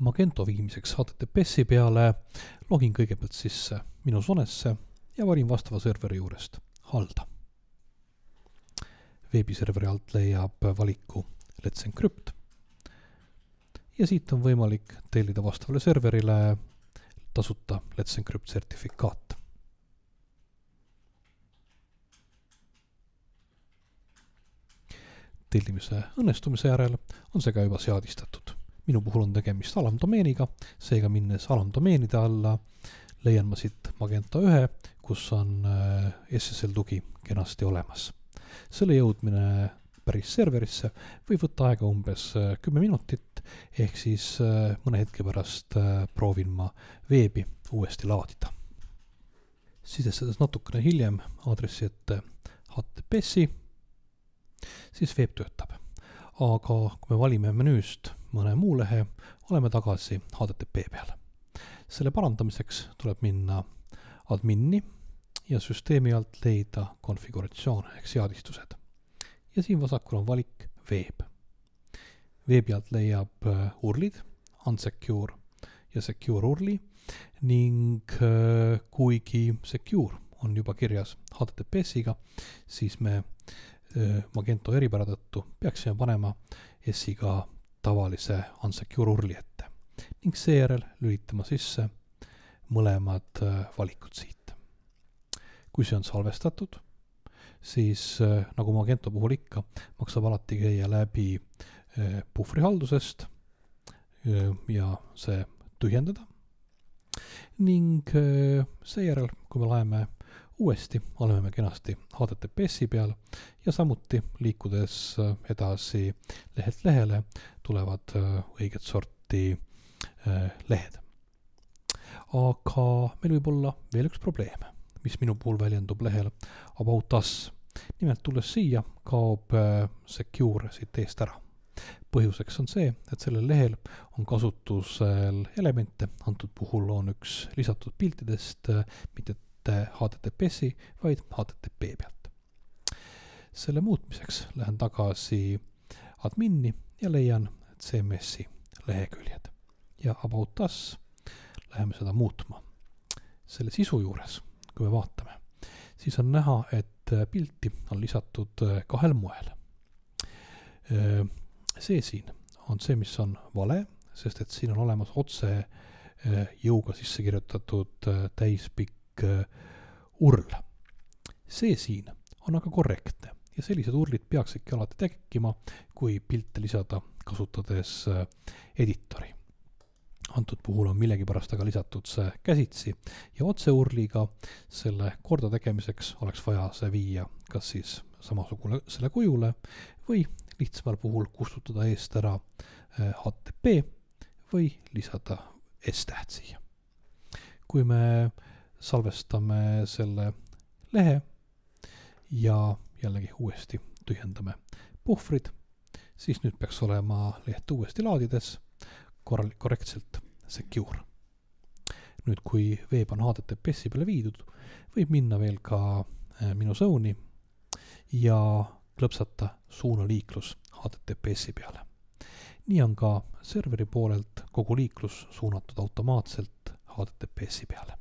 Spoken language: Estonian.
Magento viimiseks HTTPS-i peale login kõigepealt sisse minu Sonesse ja valin vastava serveri juurest halda. veebiserveri alt leiab valiku Let's Encrypt ja siit on võimalik tellida vastavale serverile tasuta Let's Encrypt sertifikaat. tellimise õnnestumise järel on see ka juba seadistatud minu puhul on tegemist alamdomeeniga, seega minnes alamdomeenide alla, leian ma siit Magenta ühe, kus on äh, SSL tugi kenasti olemas. selle jõudmine päris serverisse võib võtta aega umbes äh, kümme minutit, ehk siis äh, mõne hetke pärast proovin ma veebi uuesti laadida. sisestades natukene hiljem aadressi ette HTTPS-i, siis veeb töötab. aga kui me valime menüüst mõne muu lehe, oleme tagasi HTTP peal. selle parandamiseks tuleb minna adminni ja süsteemi alt leida konfiguratsioon ehk seadistused. ja siin vasakul on valik veeb. veebi alt leiab äh, urlid, unsecure ja secure urli ning äh, kuigi secure on juba kirjas HTTPS-iga, siis me äh, Magento eripära tõttu peaksime panema S-iga tavalise unsecure urli ette ning seejärel lülitama sisse mõlemad äh, valikud siit. kui see on salvestatud, siis äh, nagu Magento puhul ikka, maksab alati käia läbi äh, puhvrihaldusest ja see tühjendada. ning seejärel, kui me laeme uuesti oleme me kenasti HTTPS-i peal ja samuti liikudes äh, edasi lehelt lehele tulevad äh, õiget sorti äh, lehed. aga meil võib olla veel üks probleem, mis minu puhul väljendub lehel About Us. nimelt tulles siia, kaob secure siit eest ära põhjuseks on see, et sellel lehel on kasutusel elemente, antud puhul on üks lisatud piltidest, mitte mitte HTTPS-i, vaid HTTP pealt. selle muutmiseks lähen tagasi admin'i ja leian CMS-i leheküljed ja About Us läheme seda muutma. selle sisu juures, kui me vaatame, siis on näha, et pilti on lisatud kahel moel. see siin on see, mis on vale, sest et siin on olemas otse jõuga sisse kirjutatud täispikk täielik äh, url. see siin on aga korrektne ja sellised urlid peaksidki alati tekkima, kui pilte lisada kasutades äh, editori. antud puhul on millegipärast aga lisatud see käsitsi ja otse urliga selle korda tegemiseks oleks vaja see viia kas siis samasugune selle kujule või lihtsamal puhul kustutada eest ära HTTP äh, või lisada S-täht siia. kui me äh, salvestame selle lehe ja jällegi uuesti tühjendame puhvrid, siis nüüd peaks olema leht uuesti laadides korral-, korrektselt secure. nüüd, kui veeb on HTTPS-i peale viidud, võib minna veel ka äh, minu sõuni ja klõpsata suunaliiklus HTTPS-i peale. nii on ka serveri poolelt kogu liiklus suunatud automaatselt HTTPS-i peale